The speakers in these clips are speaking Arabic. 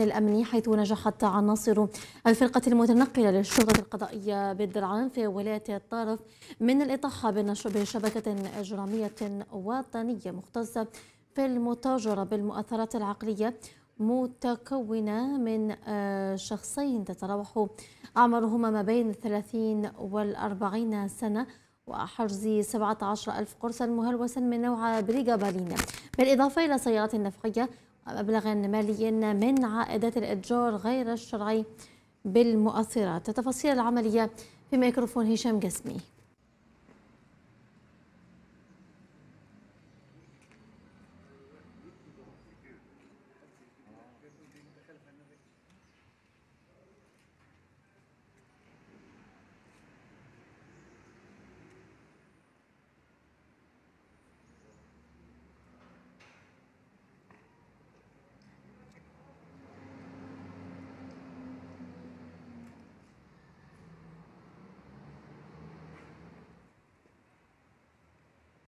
الأمني حيث نجحت عناصر الفرقة المتنقلة للشرطة القضائية بالدرعان في ولاية الطارف من الإطاحة بشبكة إجرامية وطنية مختصة في المتاجرة بالمؤثرات العقلية متكونة من آه، شخصين تتراوح أعمارهما ما بين 30 والأربعين سنة وحجز 17 ألف قرصا مهلوسا من نوع بريجابالين بالإضافة إلى سيارات نفقية مبلغا ماليا من عائدات الإتجار غير الشرعي بالمؤثرات تفاصيل العملية في ميكروفون هشام جسمي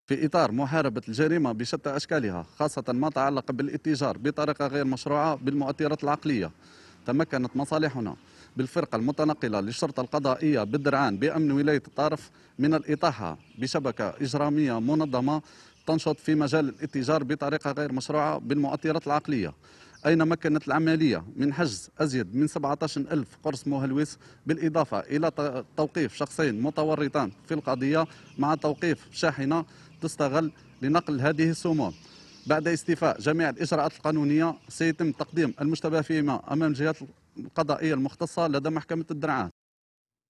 في إطار محاربة الجريمة بشتى أشكالها خاصة ما تعلق بالاتجار بطريقة غير مشروعة بالمؤثرات العقلية تمكنت مصالحنا بالفرقة المتنقلة للشرطة القضائية بالدرعان بأمن ولاية الطرف من الإطاحة بشبكة إجرامية منظمة تنشط في مجال الاتجار بطريقة غير مشروعة بالمؤثرات العقلية أين مكنت العملية من حجز أزيد من 17 ألف قرص مهلوس بالإضافة إلى توقيف شخصين متورطان في القضية مع توقيف شاحنة تستغل لنقل هذه السموم بعد استيفاء جميع الإجراءات القانونية سيتم تقديم المشتبه فيما أمام الجهات القضائية المختصة لدى محكمة الدرعان